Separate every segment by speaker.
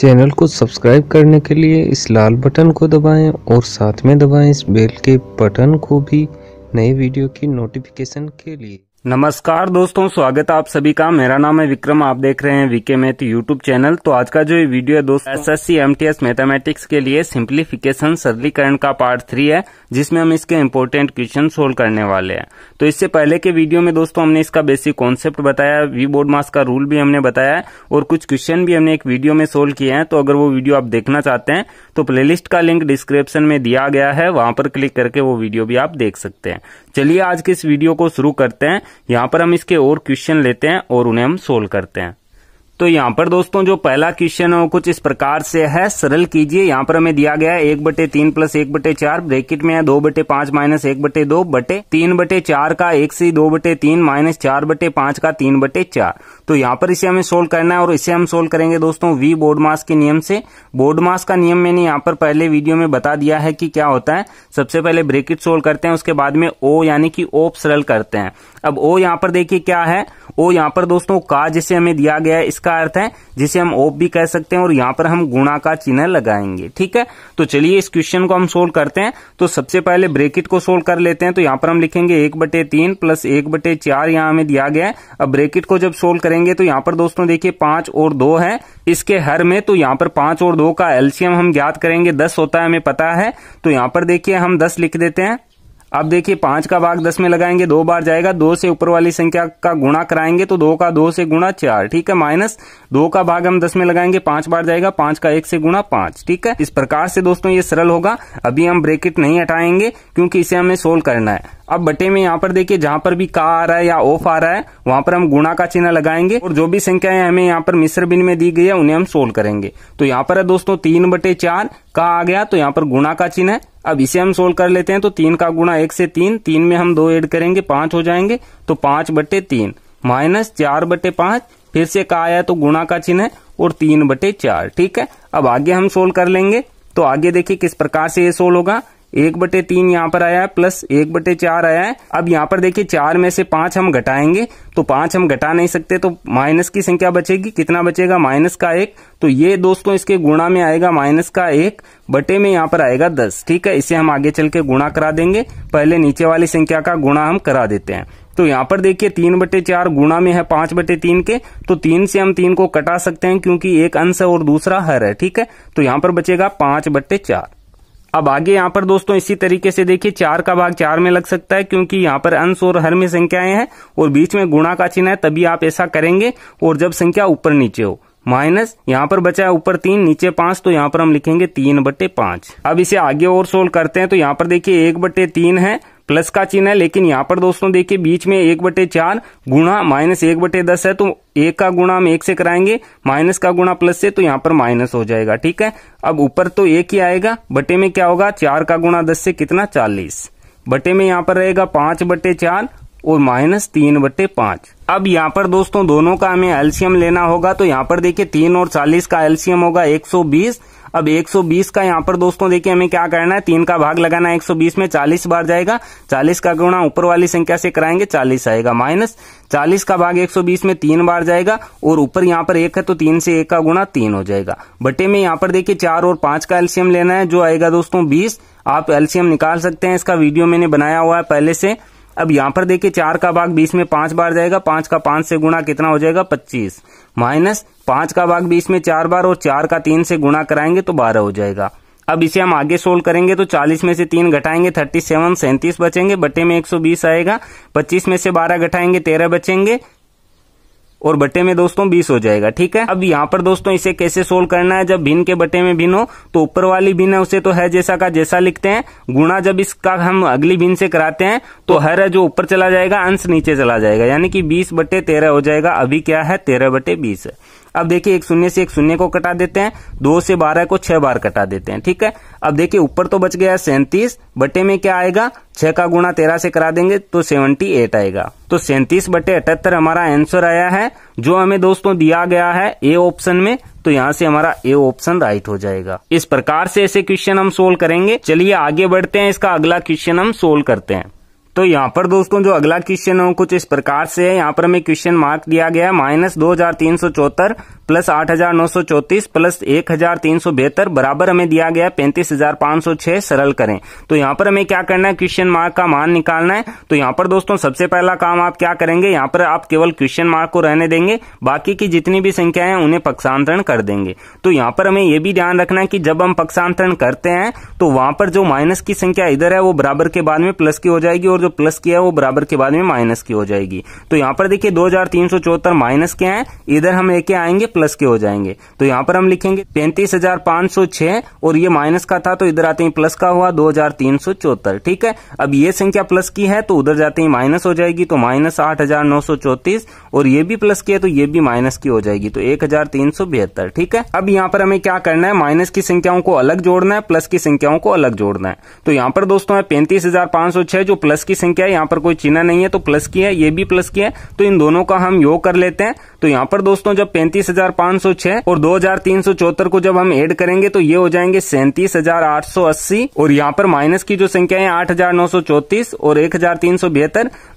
Speaker 1: channel को subscribe करने के लिए इस लाल बटन को दबाएं और साथ में दबाएं इस बेल के बटन को भी नई वीडियो की नोटिफिकेशन के लिए नमस्कार दोस्तों स्वागत है आप सभी का मेरा नाम है विक्रम आप देख रहे हैं वीके मेथ यूट्यूब चैनल तो आज का जो ये वीडियो है दोस्तों एसएससी एमटीएस मैथमेटिक्स के लिए सिंप्लीफिकेशन सरलीकरण का पार्ट थ्री है जिसमें हम इसके इम्पोर्टेंट क्वेश्चन सोल्व करने वाले हैं तो इससे पहले के वीडियो में दोस्तों हमने इसका बेसिक कॉन्सेप्ट बताया वी बोर्ड मास का रूल भी हमने बताया और कुछ क्वेश्चन भी हमने एक वीडियो में सोल्व किए हैं तो अगर वो वीडियो आप देखना चाहते हैं तो प्लेलिस्ट का लिंक डिस्क्रिप्शन में दिया गया है वहां पर क्लिक करके वो वीडियो भी आप देख सकते हैं चलिए आज के इस वीडियो को शुरू करते हैं यहाँ पर हम इसके और क्वेश्चन लेते हैं और उन्हें हम सोल्व करते हैं तो यहाँ पर दोस्तों जो पहला क्वेश्चन है वो कुछ इस प्रकार से है सरल कीजिए यहाँ पर हमें दिया गया है एक बटे तीन प्लस एक बटे चार ब्रेकेट में है दो बटे पांच माइनस एक बटे दो बटे तीन बटे चार का एक से दो बटे तीन माइनस चार बटे पांच का तीन बटे चार तो यहाँ पर इसे हमें सोल्व करना है और इसे हम सोल्व करेंगे दोस्तों वी बोर्ड मास के नियम से बोर्ड मास का नियम मैंने यहाँ पर पहले वीडियो में बता दिया है कि क्या होता है सबसे पहले ब्रेकेट सोल्व करते हैं उसके बाद में ओ यानी कि ओप सरल करते हैं अब ओ यहाँ पर देखिए क्या है ओ यहाँ पर दोस्तों का जिसे हमें दिया गया है इसका का अर्थ है जिसे हम ओप भी कह सकते हैं और यहां पर हम गुणा का चिन्ह लगाएंगे ठीक है तो चलिए इस क्वेश्चन को हम सोल्व करते हैं तो सबसे पहले ब्रेकिट को सोल्व कर लेते हैं तो यहां पर हम लिखेंगे एक बटे तीन प्लस एक बटे चार यहां हमें दिया गया है अब ब्रेकिट को जब सोल्व करेंगे तो यहां पर दोस्तों देखिए पांच और दो है इसके हर में तो यहां पर पांच और दो का एल्सियम हम ज्ञात करेंगे दस होता है हमें पता है तो यहां पर देखिए हम दस लिख देते हैं अब देखिए पांच का भाग दस में लगाएंगे दो बार जाएगा दो से ऊपर वाली संख्या का गुणा कराएंगे तो दो का दो से गुणा चार ठीक है माइनस दो का भाग हम दस में लगाएंगे पांच बार जाएगा पांच का एक से गुणा पांच ठीक है इस प्रकार से दोस्तों ये सरल होगा अभी हम ब्रेकेट नहीं हटाएंगे क्योंकि इसे हमें सोल्व करना है अब बटे में यहाँ पर देखिए जहां पर भी का आ रहा है या ऑफ आ रहा है वहां पर हम गुणा का चिन्ह लगाएंगे और जो भी संख्या हमें यहाँ पर मिश्र बिन में दी गई है उन्हें हम सोल्व करेंगे तो यहाँ पर है दोस्तों तीन बटे चार का आ गया तो यहाँ पर गुणा का चिन्ह है अब इसे हम सोल्व कर लेते हैं तो तीन का गुणा एक से तीन तीन में हम दो ऐड करेंगे पांच हो जाएंगे तो पांच बटे तीन माइनस चार बटे पांच फिर से कहा आया तो गुणा का चिन्ह है और तीन बटे चार ठीक है अब आगे हम सोल्व कर लेंगे तो आगे देखिए किस प्रकार से ये सोल्व होगा एक बटे तीन यहाँ पर आया है प्लस एक बटे चार आया है अब यहाँ पर देखिए चार में से पांच हम घटाएंगे तो पांच हम घटा नहीं सकते तो माइनस की संख्या बचेगी कितना बचेगा माइनस का एक तो ये दोस्तों इसके गुणा में आएगा माइनस का एक बटे में यहाँ पर आएगा दस ठीक है इसे हम आगे चल के गुणा करा देंगे पहले नीचे वाली संख्या का गुणा हम करा देते हैं तो यहाँ पर देखिए तीन बटे चार गुणा में है पांच बटे तीन के तो तीन से हम तीन को कटा सकते हैं क्योंकि एक अंश है और दूसरा हर है ठीक है तो यहाँ पर बचेगा पांच बटे चार अब आगे यहाँ पर दोस्तों इसी तरीके से देखिए चार का भाग चार में लग सकता है क्योंकि यहाँ पर अंश और हर में संख्याएं हैं और बीच में गुणा का चिन्ह है तभी आप ऐसा करेंगे और जब संख्या ऊपर नीचे हो माइनस यहाँ पर बचा है ऊपर तीन नीचे पांच तो यहाँ पर हम लिखेंगे तीन बटे पांच अब इसे आगे और सोल्व करते हैं तो यहाँ पर देखिए एक बटे तीन है प्लस का चिन्ह है लेकिन यहाँ पर दोस्तों देखिए बीच में एक बटे चार गुणा माइनस एक बटे दस है तो एक का गुणा हम एक से कराएंगे माइनस का गुणा प्लस से तो यहाँ पर माइनस हो जाएगा ठीक है अब ऊपर तो एक ही आएगा बटे में क्या होगा चार का गुणा दस से कितना चालीस बटे में यहाँ पर रहेगा पांच बटे चार और माइनस तीन बटे पांच अब यहाँ पर दोस्तों दोनों का हमें एल्सियम लेना होगा तो यहाँ पर देखिए तीन और चालीस का एल्शियम होगा एक सौ बीस अब 120 का यहाँ पर दोस्तों देखिए हमें क्या करना है तीन का भाग लगाना है 120 में 40 बार जाएगा 40 का गुणा ऊपर वाली संख्या से कराएंगे 40 आएगा माइनस 40 का भाग 120 में तीन बार जाएगा और ऊपर यहाँ पर एक है तो तीन से एक का गुणा तीन हो जाएगा बटे में यहाँ पर देखिए चार और पांच का एल्सियम लेना है जो आएगा दोस्तों बीस आप एल्सियम निकाल सकते हैं इसका वीडियो मैंने बनाया हुआ है पहले से अब यहाँ पर देखिए चार का भाग बीस में पांच बार जाएगा पांच का पांच से गुणा कितना हो जाएगा पच्चीस माइनस पांच का भाग बीस में चार बार और चार का तीन से गुणा कराएंगे तो बारह हो जाएगा अब इसे हम आगे सोल्व करेंगे तो 40 में से तीन घटाएंगे 37 सैंतीस बचेंगे बटे में 120 आएगा 25 में से 12 घटाएंगे 13 बचेंगे और बटे में दोस्तों बीस हो जाएगा ठीक है अब यहाँ पर दोस्तों इसे कैसे सोल्व करना है जब भिन्न के बटे में भिन्न हो तो ऊपर वाली भिन्न है उसे तो है जैसा का जैसा लिखते हैं गुणा जब इसका हम अगली भिन्न से कराते हैं तो हर है जो ऊपर चला जाएगा अंश नीचे चला जाएगा यानी कि बीस बटे तेरह हो जाएगा अभी क्या है तेरह बटे बीस अब देखिए एक शून्य से एक शून्य को कटा देते हैं दो से बारह को छह बार कटा देते हैं ठीक है अब देखिए ऊपर तो बच गया सैंतीस बटे में क्या आएगा छह का गुणा तेरह से करा देंगे तो सेवनटी एट आएगा तो सैंतीस बटे अठहत्तर हमारा आंसर आया है जो हमें दोस्तों दिया गया है ए ऑप्शन में तो यहाँ से हमारा ए ऑप्शन राइट हो जाएगा इस प्रकार से ऐसे क्वेश्चन हम सोल्व करेंगे चलिए आगे बढ़ते हैं इसका अगला क्वेश्चन हम सोल्व करते हैं तो यहाँ पर दोस्तों जो अगला क्वेश्चन है कुछ इस प्रकार से है यहाँ पर हमें क्वेश्चन मार्क दिया गया है माइनस दो हजार तीन सौ चौहत्तर प्लस आठ हजार नौ सौ चौतीस प्लस एक हजार तीन सौ बेहतर बराबर हमें दिया गया पैंतीस हजार पांच सौ छह सरल करें तो यहाँ पर हमें क्या करना है क्वेश्चन मार्क का मान निकालना है तो यहाँ पर दोस्तों सबसे पहला काम आप क्या करेंगे यहाँ पर आप केवल क्वेश्चन मार्क को रहने देंगे बाकी की जितनी भी संख्या है उन्हें पक्षांतरण कर देंगे तो यहाँ पर हमें यह भी ध्यान रखना है कि जब हम पक्षांतरण करते हैं तो वहां पर जो माइनस की संख्या इधर है वो बराबर के बाद में प्लस की हो जाएगी और जो प्लस की है वो बराबर के बाद में माइनस की हो जाएगी तो यहाँ पर देखिए दो माइनस के हैं इधर हम लेके आएंगे प्लस के हो जाएंगे तो यहाँ पर हम लिखेंगे पैंतीस हजार पांच सौ छह और ये माइनस का था तो इधर आते हैं प्लस का हुआ दो हजार तीन सौ चौहत्तर ठीक है अब ये संख्या प्लस की है तो उधर जाते ही माइनस हो जाएगी तो माइनस आठ हजार नौ सौ चौतीस और ये भी प्लस की है तो ये भी माइनस की हो जाएगी तो एक हजार तीन सौ बेहतर ठीक है अब यहाँ पर हमें क्या करना है माइनस की संख्याओं को अलग जोड़ना है प्लस की संख्याओं को अलग जोड़ना है तो यहाँ पर दोस्तों है पैंतीस हजार पांच सौ छह जो प्लस की संख्या है यहाँ पर कोई चिन्ह नहीं है तो प्लस की है ये भी प्लस की है तो इन दोनों का हम योग कर लेते हैं तो यहाँ पर दोस्तों जब पैंतीस और दो को जब हम एड करेंगे तो ये हो जाएंगे सैंतीस और यहाँ पर माइनस की जो संख्या है आठ और एक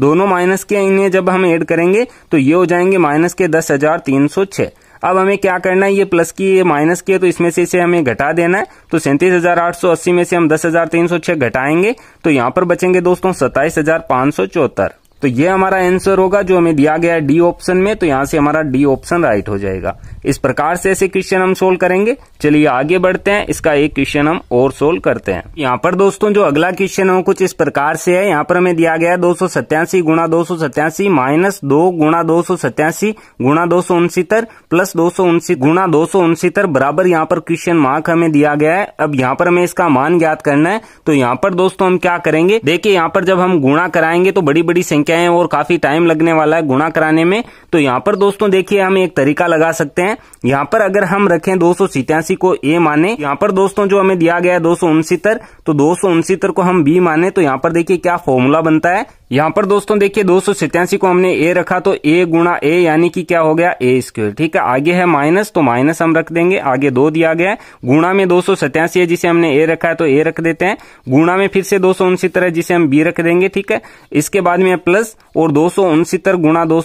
Speaker 1: दोनों माइनस के इन्हें जब हम एड करेंगे तो ये हो जाएंगे माइनस के दस हजार तीन अब हमें क्या करना है ये प्लस की ये माइनस की है तो इसमें से इसे हमें घटा देना है तो सैंतीस हजार आठ सौ अस्सी में से हम दस हजार तीन सौ छह घटाएंगे तो यहाँ पर बचेंगे दोस्तों सत्ताईस हजार पांच सौ चौहत्तर तो ये हमारा आंसर होगा जो हमें दिया गया है डी ऑप्शन में तो यहाँ से हमारा डी ऑप्शन राइट हो जाएगा इस प्रकार से ऐसे क्वेश्चन हम सोल्व करेंगे चलिए आगे बढ़ते हैं इसका एक क्वेश्चन हम और सोल्व करते हैं यहाँ पर दोस्तों जो अगला क्वेश्चन है कुछ इस प्रकार से है यहाँ पर हमें दिया गया है दो सौ सत्यासी गुणा दो सौ सत्यासी माइनस दो गुणा दो सौ सत्यासी गुणा दो सौ उनसीतर प्लस दो सौ उनसी गुणा दो सौ उनसीतर बराबर यहाँ पर क्वेश्चन मार्क हमें दिया गया है अब यहाँ पर हमें इसका मान ज्ञात करना है तो यहाँ पर दोस्तों हम क्या करेंगे देखिये यहाँ पर जब हम गुणा कराएंगे तो बड़ी बड़ी संख्या संख्या है और काफी टाइम लगने वाला है गुणा कराने में तो यहाँ पर दोस्तों देखिए हम एक तरीका लगा सकते हैं यहाँ पर अगर हम रखें दो को ए माने यहाँ पर दोस्तों जो हमें दिया गया है दो तो दो को हम बी माने तो यहाँ पर देखिए क्या फॉर्मूला बनता है यहाँ पर दोस्तों देखिए दो को हमने ए रखा तो ए गुणा ए यानी कि क्या हो गया ए स्क्वेयर ठीक है आगे है माइनस तो माइनस हम रख देंगे आगे दो दिया गया है गुणा में दो है जिसे हमने ए रखा है तो ए रख देते हैं गुणा में फिर से दो है जिसे हम बी रख देंगे ठीक है इसके बाद में प्लस और दो गुणा दो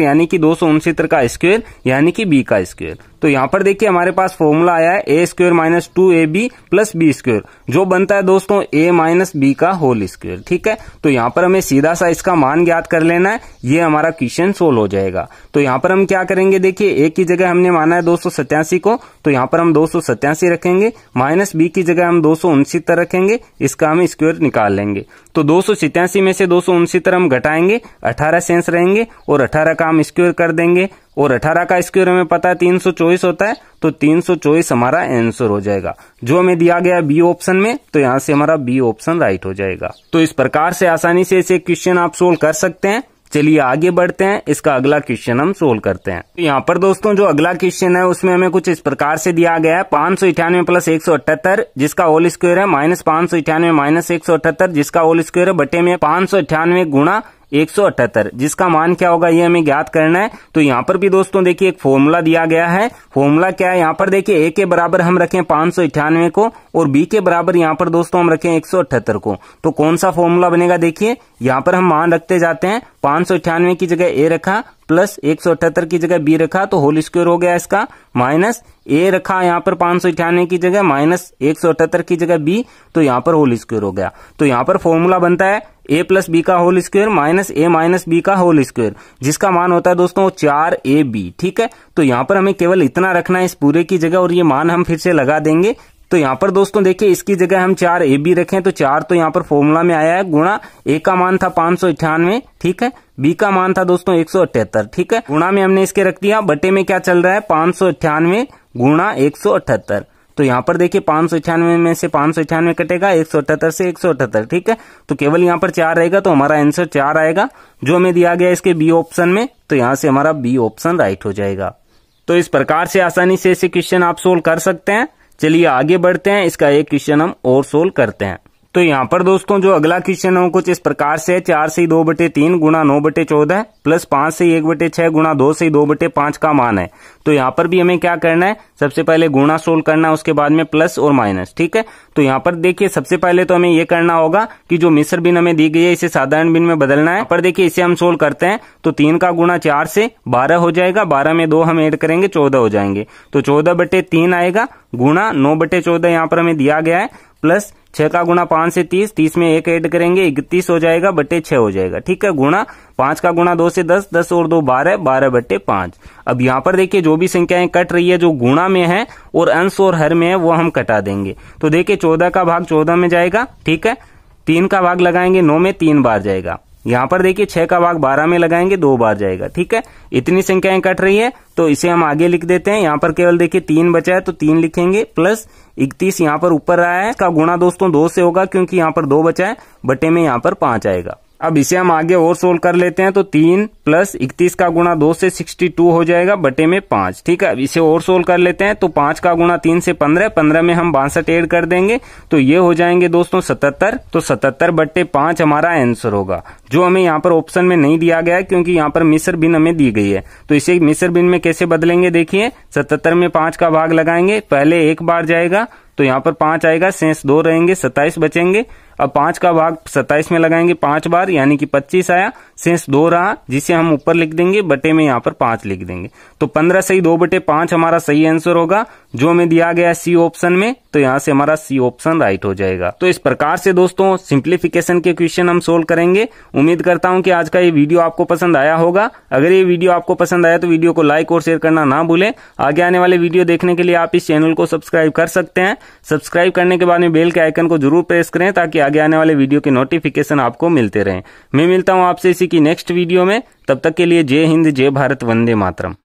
Speaker 1: यानी कि दो का स्क्वेयर यानी कि बी का स्क्वेयर तो यहाँ पर देखिए हमारे पास फॉर्मूला आया है A square minus two A B plus B square जो बनता है दोस्तों ए माइनस बी का होल स्क्वेयर ठीक है तो यहाँ पर हमें सीधा सा इसका मान ज्ञात कर लेना है ये हमारा क्वेश्चन सोल्व हो जाएगा तो यहाँ पर हम क्या करेंगे देखिए ए की जगह हमने माना है दो को तो यहाँ पर हम दो रखेंगे माइनस बी की जगह हम दो रखेंगे इसका हम स्क्वेयर निकाल लेंगे तो दो में से दो हम घटाएंगे अठारह सेंस रहेंगे और अठारह का हम स्क्वेयर कर देंगे और 18 का स्क्वायर हमें पता है तीन होता है तो तीन हमारा आंसर हो जाएगा जो हमें दिया गया बी ऑप्शन में तो यहाँ से हमारा बी ऑप्शन राइट हो जाएगा तो इस प्रकार से आसानी से इसे क्वेश्चन आप सोल्व कर सकते हैं चलिए आगे बढ़ते हैं इसका अगला क्वेश्चन हम सोल्व करते हैं तो यहाँ पर दोस्तों जो अगला क्वेश्चन है उसमें हमें कुछ इस प्रकार से दिया गया है पांच सौ इटानवे प्लस एक सौ अठहत्तर जिसका होल स्क्वायर है माइनस पांच सौ इटानवे माइनस एक सौ अठहत्तर जिसका होल स्क्वायर है बटे में पांच सौ अठानवे गुणा 178 जिसका मान क्या होगा ये हमें ज्ञात करना है तो यहाँ पर भी दोस्तों देखिए एक फॉर्मूला दिया गया है फॉर्मूला क्या है यहाँ पर देखिए ए के बराबर हम रखें पांच को और बी के बराबर यहाँ पर दोस्तों हम रखें 178 को तो कौन सा फॉर्मूला बनेगा देखिए यहाँ पर हम मान रखते जाते हैं पांच की जगह ए रखा प्लस एक सौ अठहत्तर की जगह बी रखा तो होल स्क्वायर हो गया इसका माइनस ए रखा यहाँ पर पांच सौ इक्यानवे की जगह माइनस एक सौ अठहत्तर की जगह बी तो यहाँ पर होल स्क्वायर हो गया तो यहाँ पर फॉर्मूला बनता है ए प्लस बी का whole square minus A minus B का होल स्क्वायर जिसका मान होता है दोस्तों चार ए बी ठीक है तो यहाँ पर हमें केवल इतना रखना है इस पूरे की जगह और ये मान हम फिर से लगा देंगे तो यहाँ पर दोस्तों देखिए इसकी जगह हम चार ए बी रखें तो चार तो यहाँ पर फॉर्मूला में आया है गुणा ए का मान था पांच सौ अठानवे ठीक है बी का मान था दोस्तों एक सौ अठहत्तर ठीक है गुणा में हमने इसके रख दिया बटे में क्या चल रहा है पांच सौ अठानवे गुणा एक सौ अठहत्तर तो यहाँ पर देखिए पांच सौ अठानवे में से पांच सौ अठानवे कटेगा एक सौ अठहत्तर से एक सौ अठहत्तर ठीक है तो केवल यहाँ पर चार रहेगा तो हमारा आंसर चार आएगा जो हमें दिया गया इसके बी ऑप्शन में तो यहाँ से हमारा बी ऑप्शन राइट हो जाएगा तो इस प्रकार से आसानी से ऐसे क्वेश्चन आप सोल्व कर सकते हैं चलिए आगे बढ़ते हैं इसका एक क्वेश्चन हम और सोल्व करते हैं तो यहाँ पर दोस्तों जो अगला क्वेश्चन है कुछ इस प्रकार से है चार से दो बटे तीन गुणा नौ बटे चौदह प्लस पांच से एक बटे छह गुणा दो से दो बटे पांच का मान है तो यहाँ पर भी हमें क्या करना है सबसे पहले गुणा सोल्व करना है उसके बाद में प्लस और माइनस ठीक है तो यहाँ पर देखिए सबसे पहले तो हमें ये करना होगा कि जो मिश्र बिन हमें दी गई है इसे साधारण बिन में बदलना है पर देखिए इसे हम सोल्व करते हैं तो तीन का गुणा चार से बारह हो जाएगा बारह में दो हम एड करेंगे चौदह हो जाएंगे तो चौदह बटे तीन आएगा गुणा नौ बटे चौदह यहाँ पर हमें दिया गया है प्लस छह का गुणा पांच से तीस तीस में एक ऐड करेंगे इकतीस हो जाएगा बटे छह हो जाएगा ठीक है गुणा पांच का गुणा दो से दस दस और दो बारह बारह बटे पांच अब यहां पर देखिए जो भी संख्याएं कट रही है जो गुणा में है और अंश और हर में है वो हम कटा देंगे तो देखिये चौदह का भाग चौदह में जाएगा ठीक है तीन का भाग लगाएंगे नौ में तीन बार जाएगा यहां पर देखिए छह का भाग बारह में लगाएंगे दो बार जाएगा ठीक है इतनी संख्याएं कट रही है तो इसे हम आगे लिख देते हैं यहाँ पर केवल देखिए तीन बचा है तो तीन लिखेंगे प्लस इकतीस यहाँ पर ऊपर आया है इसका गुणा दोस्तों दो से होगा क्योंकि यहाँ पर दो बचा है बटे में यहाँ पर पांच आएगा अब इसे हम आगे और सोल्व कर लेते हैं तो तीन प्लस इकतीस का गुणा दो से सिक्सटी टू हो जाएगा बटे में पांच ठीक है अब इसे और सोल्व कर लेते हैं तो पांच का गुणा तीन से पंद्रह पंद्रह में हम बासठ एड कर देंगे तो ये हो जाएंगे दोस्तों सतहत्तर तो सतहत्तर बट्टे पांच हमारा आंसर होगा जो हमें यहाँ पर ऑप्शन में नहीं दिया गया है क्योंकि यहाँ पर मिसर बिन हमें दी गई है तो इसे मिसर बिन में कैसे बदलेंगे देखिए सतहत्तर में पांच का भाग लगाएंगे पहले एक बार जाएगा तो यहाँ पर पांच आएगा शेष दो रहेंगे सत्ताईस बचेंगे अब पांच का भाग सत्ताईस में लगाएंगे पांच बार यानी कि पच्चीस आया शेष दो रहा जिसे हम ऊपर लिख देंगे बटे में यहाँ पर पांच लिख देंगे तो पंद्रह सही दो बटे पांच हमारा सही आंसर होगा जो हमें दिया गया है सी ऑप्शन में तो यहाँ से हमारा सी ऑप्शन राइट हो जाएगा तो इस प्रकार से दोस्तों सिंप्लीफिकेशन के क्वेश्चन हम सोल्व करेंगे उम्मीद करता हूँ कि आज का ये वीडियो आपको पसंद आया होगा अगर ये वीडियो आपको पसंद आया तो वीडियो को लाइक और शेयर करना ना भूलें आगे आने वाले वीडियो देखने के लिए आप इस चैनल को सब्सक्राइब कर सकते हैं सब्सक्राइब करने के बाद में बेल के आइकन को जरूर प्रेस करें ताकि आगे आने वाले वीडियो के नोटिफिकेशन आपको मिलते रहे मैं मिलता हूँ आपसे इसी की नेक्स्ट वीडियो में तब तक के लिए जय हिंद जय भारत वंदे मातरम